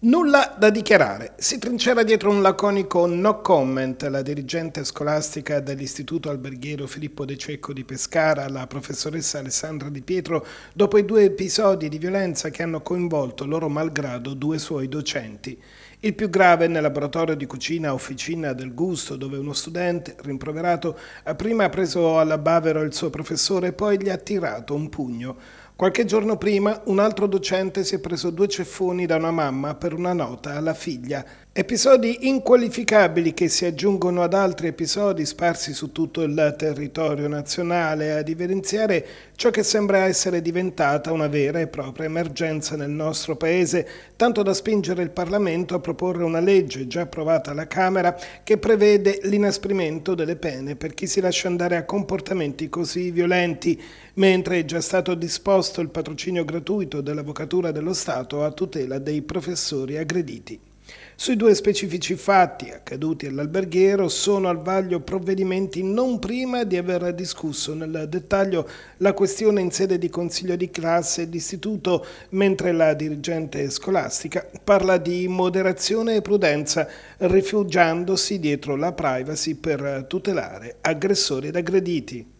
Nulla da dichiarare. Si trincera dietro un laconico no comment la dirigente scolastica dell'Istituto Alberghiero Filippo De Cecco di Pescara, la professoressa Alessandra Di Pietro, dopo i due episodi di violenza che hanno coinvolto loro malgrado due suoi docenti. Il più grave nel laboratorio di cucina Officina del Gusto, dove uno studente, rimproverato, ha prima preso alla bavero il suo professore e poi gli ha tirato un pugno. Qualche giorno prima un altro docente si è preso due ceffoni da una mamma per una nota alla figlia. Episodi inqualificabili che si aggiungono ad altri episodi sparsi su tutto il territorio nazionale a evidenziare ciò che sembra essere diventata una vera e propria emergenza nel nostro paese, tanto da spingere il Parlamento a proporre una legge già approvata alla Camera che prevede l'inasprimento delle pene per chi si lascia andare a comportamenti così violenti, mentre è già stato disposto proposto il patrocinio gratuito dell'Avvocatura dello Stato a tutela dei professori aggrediti. Sui due specifici fatti accaduti all'alberghiero sono al vaglio provvedimenti non prima di aver discusso nel dettaglio la questione in sede di consiglio di classe e d'istituto, mentre la dirigente scolastica parla di moderazione e prudenza, rifugiandosi dietro la privacy per tutelare aggressori ed aggrediti.